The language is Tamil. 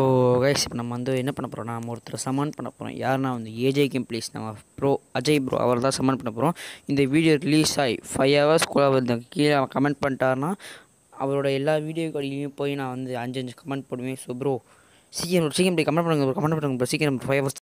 ஸோ கைஸ் இப்போ நம்ம வந்து என்ன பண்ண போகிறோம் நம்ம ஒருத்தர் சமான் பண்ண போகிறோம் யாருன்னா வந்து ஏஜே கேம் ப்ளீஸ் நம்ம ப்ரோ அஜய் ப்ரோ அவர் தான் சமான் பண்ண போகிறோம் இந்த வீடியோ ரிலீஸ் ஆகி ஃபைவ் ஹவர்ஸ் கூட வந்து கீழே அவன் கமெண்ட் பண்ணிட்டாருன்னா அவரோட எல்லா வீடியோ கடையிலையும் போய் நான் வந்து அஞ்சு அஞ்சு கமெண்ட் போடுவேன் ஸோ ப்ரோ சீக்கிரம் சீக்கிரம் இப்படி கமெண்ட் பண்ணுங்க கமெண்ட் பண்ணுங்க ப்ரோ சீக்கிரம் ஃபைவ் ஹவர்ஸ்